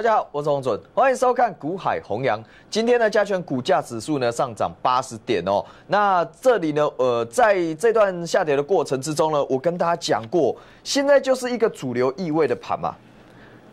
大家好，我是王准，欢迎收看《股海弘扬》。今天的加权股价指数呢上涨八十点哦。那这里呢，呃，在这段下跌的过程之中呢，我跟大家讲过，现在就是一个主流意味的盘嘛。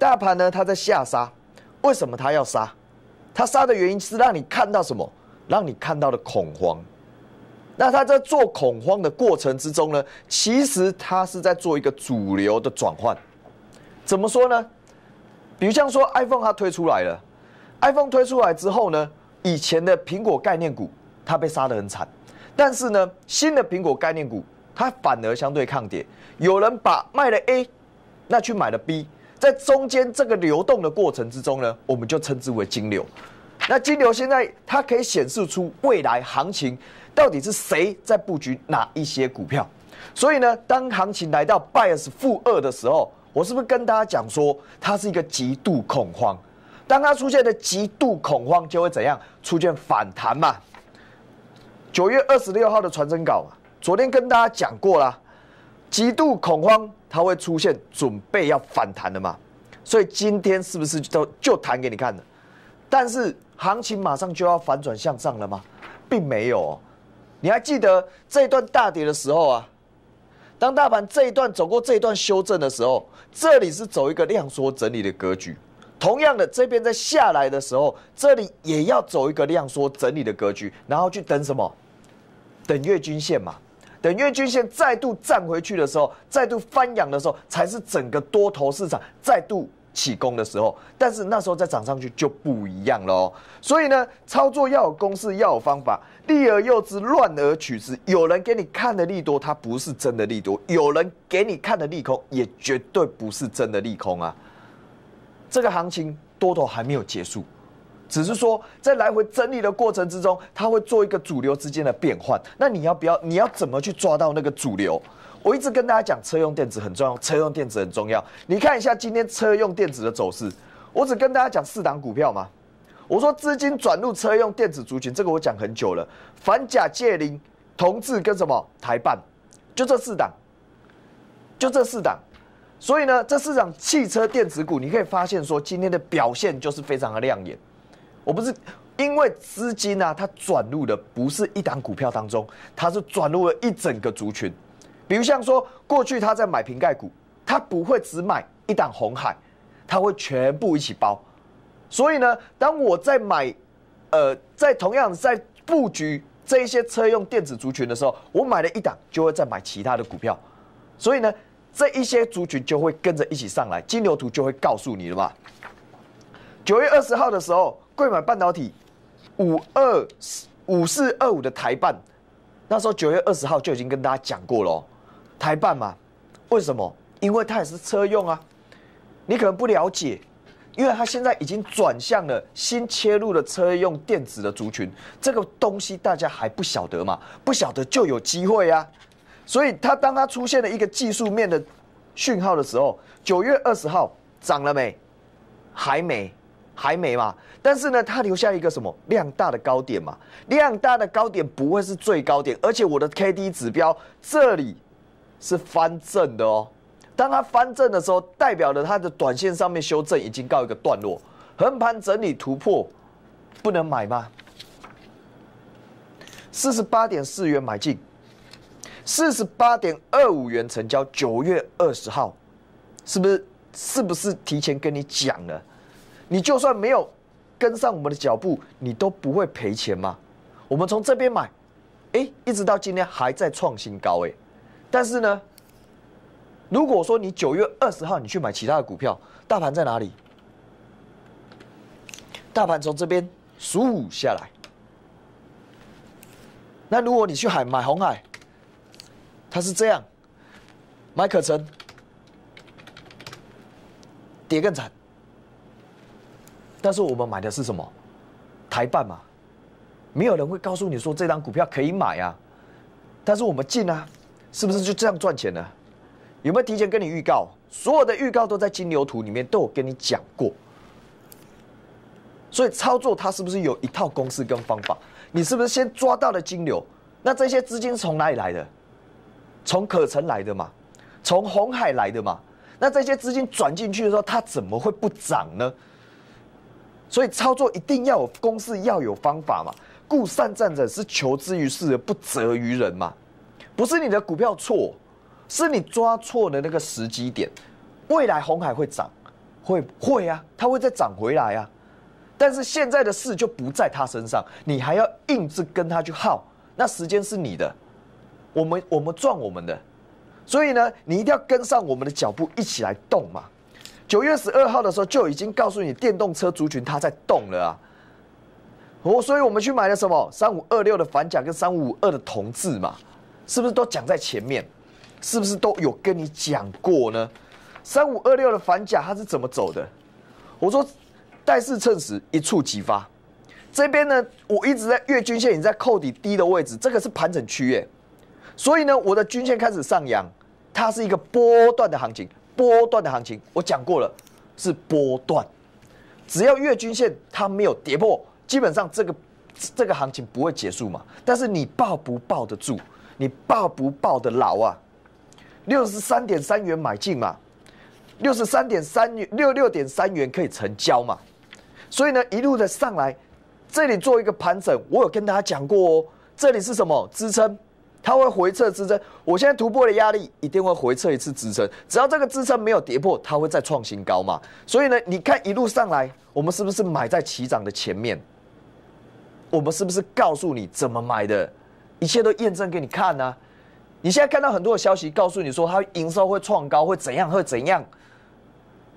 大盘呢，它在下杀，为什么它要杀？它杀的原因是让你看到什么？让你看到了恐慌。那它在做恐慌的过程之中呢，其实它是在做一个主流的转换。怎么说呢？比如像说，iPhone 它推出来了，iPhone 推出来之后呢，以前的苹果概念股它被杀得很惨，但是呢，新的苹果概念股它反而相对抗跌。有人把卖了 A，那去买了 B，在中间这个流动的过程之中呢，我们就称之为金流。那金流现在它可以显示出未来行情到底是谁在布局哪一些股票。所以呢，当行情来到 BIAS 负二的时候。我是不是跟大家讲说，它是一个极度恐慌，当它出现的极度恐慌，就会怎样出现反弹嘛？九月二十六号的传真稿，昨天跟大家讲过啦，极度恐慌它会出现准备要反弹的嘛？所以今天是不是都就弹给你看的？但是行情马上就要反转向上了吗？并没有，你还记得这段大跌的时候啊？当大盘这一段走过这一段修正的时候，这里是走一个量缩整理的格局。同样的，这边在下来的时候，这里也要走一个量缩整理的格局，然后去等什么？等月均线嘛。等月均线再度站回去的时候，再度翻阳的时候，才是整个多头市场再度。起攻的时候，但是那时候再涨上去就不一样了哦。所以呢，操作要有公式，要有方法，利而诱之，乱而取之。有人给你看的利多，它不是真的利多；有人给你看的利空，也绝对不是真的利空啊。这个行情多头还没有结束，只是说在来回整理的过程之中，它会做一个主流之间的变换。那你要不要？你要怎么去抓到那个主流？我一直跟大家讲，车用电子很重要，车用电子很重要。你看一下今天车用电子的走势。我只跟大家讲四档股票嘛。我说资金转入车用电子族群，这个我讲很久了。反甲、借灵、同志跟什么台办，就这四档，就这四档。所以呢，这四档汽车电子股，你可以发现说，今天的表现就是非常的亮眼。我不是因为资金啊，它转入的不是一档股票当中，它是转入了一整个族群。比如像说，过去他在买瓶盖股，他不会只买一档红海，他会全部一起包。所以呢，当我在买，呃，在同样在布局这一些车用电子族群的时候，我买了一档，就会再买其他的股票。所以呢，这一些族群就会跟着一起上来，金牛图就会告诉你了吧。九月二十号的时候，贵买半导体五二五四二五的台办，那时候九月二十号就已经跟大家讲过了。台办嘛，为什么？因为它也是车用啊，你可能不了解，因为它现在已经转向了新切入的车用电子的族群，这个东西大家还不晓得嘛？不晓得就有机会呀。所以它当它出现了一个技术面的讯号的时候，九月二十号涨了没？还没，还没嘛。但是呢，它留下一个什么量大的高点嘛？量大的高点不会是最高点，而且我的 K D 指标这里。是翻正的哦，当它翻正的时候，代表了它的短线上面修正已经告一个段落，横盘整理突破，不能买吗？四十八点四元买进，四十八点二五元成交，九月二十号，是不是？是不是提前跟你讲了？你就算没有跟上我们的脚步，你都不会赔钱吗？我们从这边买，哎，一直到今天还在创新高，哎。但是呢，如果说你九月二十号你去买其他的股票，大盘在哪里？大盘从这边五下来。那如果你去海买红海，它是这样，买可成跌更惨。但是我们买的是什么？台半嘛，没有人会告诉你说这张股票可以买啊，但是我们进啊。是不是就这样赚钱呢？有没有提前跟你预告？所有的预告都在金牛图里面都有跟你讲过。所以操作它是不是有一套公式跟方法？你是不是先抓到了金牛？那这些资金从哪里来的？从可成来的嘛，从红海来的嘛。那这些资金转进去的时候，它怎么会不涨呢？所以操作一定要有公式，要有方法嘛。故善战者是求之于事而不责于人嘛。不是你的股票错，是你抓错的那个时机点。未来红海会涨，会会啊，它会再涨回来啊。但是现在的事就不在它身上，你还要硬是跟它去耗，那时间是你的，我们我们赚我们的。所以呢，你一定要跟上我们的脚步一起来动嘛。九月十二号的时候就已经告诉你，电动车族群它在动了啊。哦，所以我们去买了什么三五二六的反甲跟三五五二的同志嘛。是不是都讲在前面？是不是都有跟你讲过呢？三五二六的反甲它是怎么走的？我说，待势趁时，一触即发。这边呢，我一直在月均线，你在扣底低的位置，这个是盘整区域。所以呢，我的均线开始上扬，它是一个波段的行情，波段的行情，我讲过了，是波段。只要月均线它没有跌破，基本上这个这个行情不会结束嘛。但是你抱不抱得住？你报不报得牢啊？六十三点三元买进嘛，六十三点三元六六点三元可以成交嘛？所以呢，一路的上来，这里做一个盘整。我有跟大家讲过哦，这里是什么支撑？它会回撤支撑。我现在突破的压力一定会回撤一次支撑，只要这个支撑没有跌破，它会再创新高嘛？所以呢，你看一路上来，我们是不是买在起涨的前面？我们是不是告诉你怎么买的？一切都验证给你看呢，你现在看到很多的消息，告诉你说它营收会创高，会怎样，会怎样？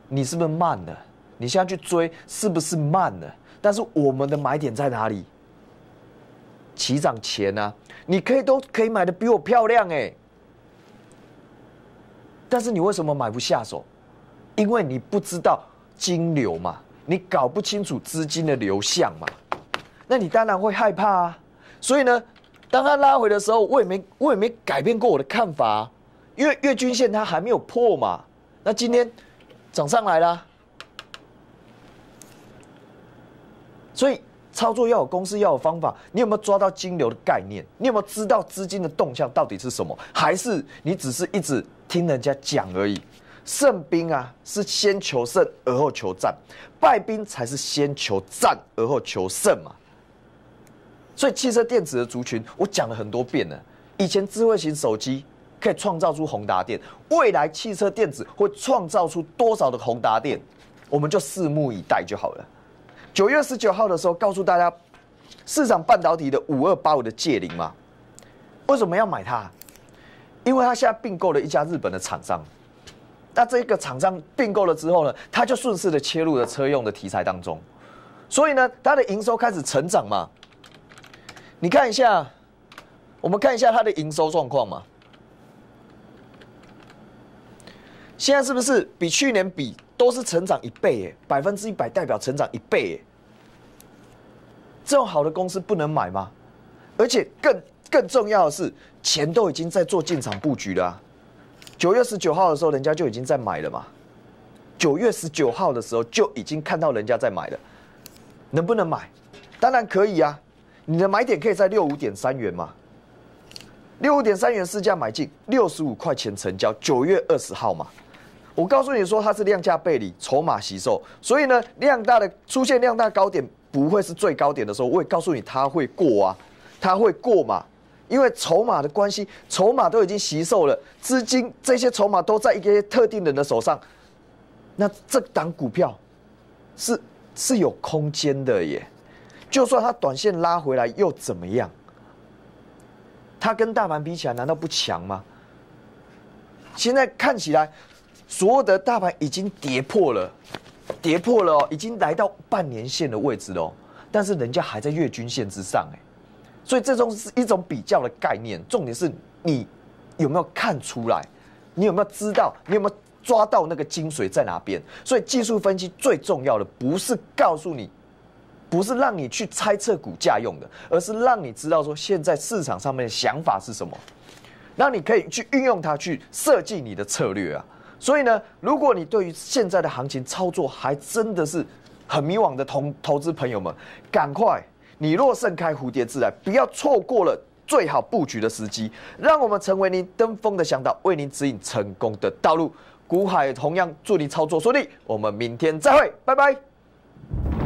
你是不是慢了？你现在去追是不是慢了？但是我们的买点在哪里？起涨前啊，你可以都可以买的比我漂亮哎。但是你为什么买不下手？因为你不知道金流嘛，你搞不清楚资金的流向嘛，那你当然会害怕啊。所以呢？当它拉回的时候，我也没我也没改变过我的看法，因为月均线它还没有破嘛。那今天涨上来了，所以操作要有公式，要有方法。你有没有抓到金流的概念？你有没有知道资金的动向到底是什么？还是你只是一直听人家讲而已？胜兵啊，是先求胜而后求战，败兵才是先求战而后求胜嘛。所以汽车电子的族群，我讲了很多遍了。以前智慧型手机可以创造出宏达电，未来汽车电子会创造出多少的宏达电，我们就拭目以待就好了。九月十九号的时候，告诉大家市场半导体的五二八五的借零嘛，为什么要买它？因为它现在并购了一家日本的厂商，那这个厂商并购了之后呢，它就顺势的切入了车用的题材当中，所以呢，它的营收开始成长嘛。你看一下，我们看一下它的营收状况嘛。现在是不是比去年比都是成长一倍？百分之一百代表成长一倍。这种好的公司不能买吗？而且更更重要的是，钱都已经在做进场布局了。九月十九号的时候，人家就已经在买了嘛。九月十九号的时候就已经看到人家在买了，能不能买？当然可以啊。你的买点可以在六五点三元嘛？六五点三元市价买进，六十五块钱成交，九月二十号嘛。我告诉你说，它是量价背离，筹码吸售，所以呢，量大的出现量大高点不会是最高点的时候，我也告诉你，它会过啊，它会过嘛，因为筹码的关系，筹码都已经吸售了，资金这些筹码都在一些特定人的手上，那这档股票是是有空间的耶。就算它短线拉回来又怎么样？它跟大盘比起来，难道不强吗？现在看起来，所有的大盘已经跌破了，跌破了哦，已经来到半年线的位置哦，但是人家还在月均线之上哎，所以这种是一种比较的概念。重点是你有没有看出来？你有没有知道？你有没有抓到那个精髓在哪边？所以技术分析最重要的不是告诉你。不是让你去猜测股价用的，而是让你知道说现在市场上面的想法是什么，那你可以去运用它去设计你的策略啊。所以呢，如果你对于现在的行情操作还真的是很迷惘的同投资朋友们，赶快，你若盛开蝴蝶自来，不要错过了最好布局的时机。让我们成为您登峰的向导，为您指引成功的道路。股海同样祝您操作顺利，我们明天再会，拜拜。